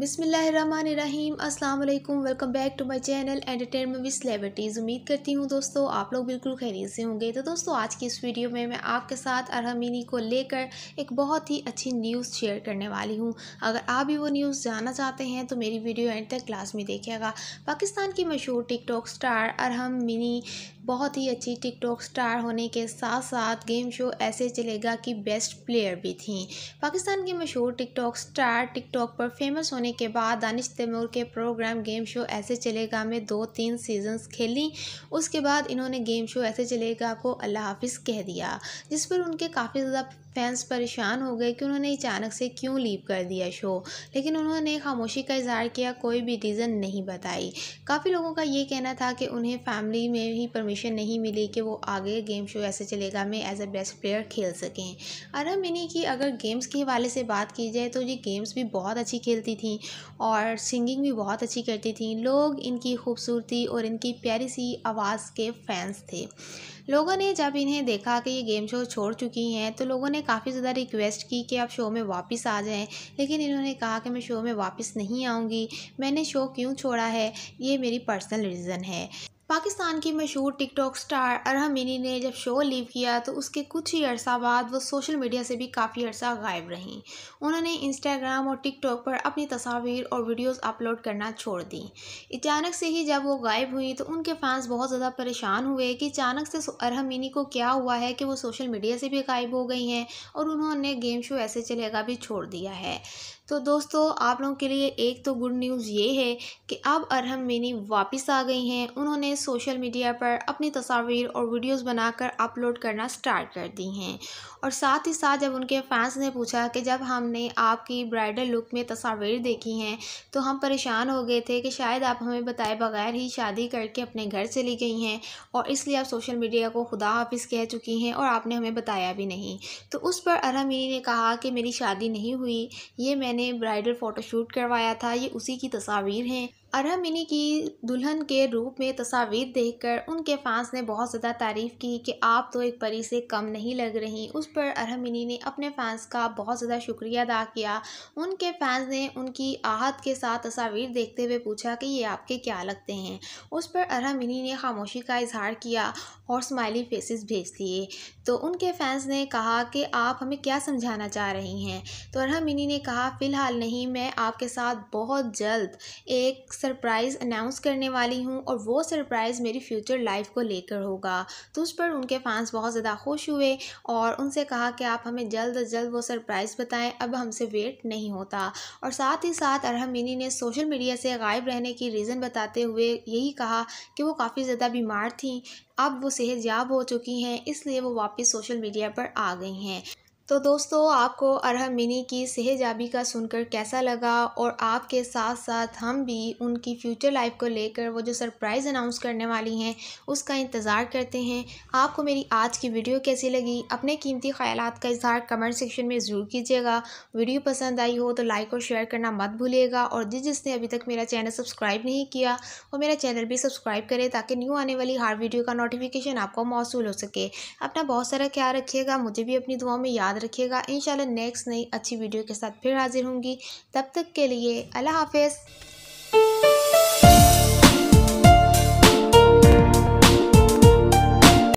बिसमीम अल्लाम welcome back to my channel entertainment with celebrities उम्मीद करती हूँ दोस्तों आप लोग बिल्कुल खैरियत से होंगे तो दोस्तों आज की इस वीडियो में मैं आपके साथ अरहमीनी को लेकर एक बहुत ही अच्छी न्यूज़ शेयर करने वाली हूँ अगर आप भी वो न्यूज़ जानना चाहते हैं तो मेरी वीडियो एंड तक क्लास में देखेगा पाकिस्तान की मशहूर टिकटॉक स्टार अरहम मिनी बहुत ही अच्छी टिकटॉक स्टार होने के साथ साथ गेम शो ऐसे चलेगा कि बेस्ट प्लेयर भी थी पाकिस्तान की मशहूर टिकटॉक स्टार टिकटॉक पर फेमस होने के बाद दानिश तैमूर के प्रोग्राम गेम शो ऐसे चलेगा में दो तीन सीजन्स खेली उसके बाद इन्होंने गेम शो ऐसे चलेगा को अल्लाह हाफिज़ कह दिया जिस पर उनके काफ़ी ज़्यादा फैंस परेशान हो गए कि उन्होंने अचानक से क्यों लीव कर दिया शो लेकिन उन्होंने खामोशी का इजहार किया कोई भी रीज़न नहीं बताई काफ़ी लोगों का ये कहना था कि उन्हें फैमिली में ही परमिशन नहीं मिली कि वो आगे गेम शो ऐसे चलेगा में एज अ बेस्ट प्लेयर खेल सकें अरब मिनी की अगर गेम्स के हवाले से बात की जाए तो ये गेम्स भी बहुत अच्छी खेलती थी और सिंगिंग भी बहुत अच्छी करती थी लोग इनकी खूबसूरती और इनकी प्यारी सी आवाज़ के फैंस थे लोगों ने जब इन्हें देखा कि ये गेम शो छोड़ चुकी हैं तो लोगों ने काफ़ी ज़्यादा रिक्वेस्ट की कि आप शो में वापस आ जाएं लेकिन इन्होंने कहा कि मैं शो में वापस नहीं आऊँगी मैंने शो क्यों छोड़ा है ये मेरी पर्सनल रीज़न है पाकिस्तान की मशहूर टिकटॉक स्टार अरहमिनी ने जब शो लीव किया तो उसके कुछ ही अरसा बाद वो सोशल मीडिया से भी काफ़ी अरसा गायब रहीं उन्होंने इंस्टाग्राम और टिकटॉक पर अपनी तस्वीर और वीडियोस अपलोड करना छोड़ दी अचानक से ही जब वो गायब हुई तो उनके फैंस बहुत ज़्यादा परेशान हुए कि अचानक से अरहमिनी को क्या हुआ है कि वो सोशल मीडिया से भी गायब हो गई हैं और उन्होंने गेम शो ऐसे चलेगा भी छोड़ दिया है तो दोस्तों आप लोगों के लिए एक तो गुड न्यूज़ ये है कि अब अरहम मिनी वापस आ गई हैं उन्होंने सोशल मीडिया पर अपनी तस्वीर और वीडियोस बनाकर अपलोड करना स्टार्ट कर दी हैं और साथ ही साथ जब उनके फैंस ने पूछा कि जब हमने आपकी ब्राइडल लुक में तस्वीर देखी हैं तो हम परेशान हो गए थे कि शायद आप हमें बताए बगैर ही शादी करके अपने घर चली गई हैं और इसलिए आप सोशल मीडिया को खुदा हाफिज़ कह चुकी हैं और आपने हमें बताया भी नहीं तो उस पर अरहम मिनी ने कहा कि मेरी शादी नहीं हुई ये मैंने मैंने ब्राइडल फ़ोटोशूट करवाया था ये उसी की तस्वीर हैं अरहमिनी की दुल्हन के रूप में तस्वीर देखकर उनके फैंस ने बहुत ज़्यादा तारीफ़ की कि आप तो एक परी से कम नहीं लग रही उस पर अरहमिनी ने अपने फैंस का बहुत ज़्यादा शुक्रिया अदा किया उनके फैंस ने उनकी आहत के साथ तस्वीर देखते हुए पूछा कि ये आपके क्या लगते हैं उस पर अरहमिनी ने खामोशी का इजहार किया और स्माइली फेसिस भेज दिए तो उनके फैंस ने कहा कि आप हमें क्या समझाना चाह रही हैं तो अरहमिनी ने कहा फ़िलहाल नहीं मैं आपके साथ बहुत जल्द एक सरप्राइज़ अनाउंस करने वाली हूँ और वो सरप्राइज़ मेरी फ्यूचर लाइफ को लेकर होगा तो उस पर उनके फैंस बहुत ज़्यादा खुश हुए और उनसे कहा कि आप हमें जल्द अज जल्द वो सरप्राइज़ बताएं अब हमसे वेट नहीं होता और साथ ही साथ अरहम ने सोशल मीडिया से गायब रहने की रीज़न बताते हुए यही कहा कि वो काफ़ी ज़्यादा बीमार थीं अब वो सेहतयाब हो चुकी हैं इसलिए वो वापस सोशल मीडिया पर आ गई हैं तो दोस्तों आपको अरह मिनी की सहजाबी का सुनकर कैसा लगा और आपके साथ साथ हम भी उनकी फ्यूचर लाइफ को लेकर वो जो सरप्राइज़ अनाउंस करने वाली हैं उसका इंतज़ार करते हैं आपको मेरी आज की वीडियो कैसी लगी अपने कीमती ख्याल का इजहार कमेंट सेक्शन में ज़रूर कीजिएगा वीडियो पसंद आई हो तो लाइक और शेयर करना मत भूलिएगा और जिस जिसने अभी तक मेरा चैनल सब्सक्राइब नहीं किया वो मेरा चैनल भी सब्सक्राइब करें ताकि न्यू आने वाली हर वीडियो का नोटिफिकेशन आपको मौसू हो सके अपना बहुत सारा ख्याल रखिएगा मुझे भी अपनी दुआ में याद याद रखिएगा इन नेक्स्ट नई अच्छी वीडियो के साथ फिर हाजिर होंगी तब तक के लिए अल्लाह हाफिज़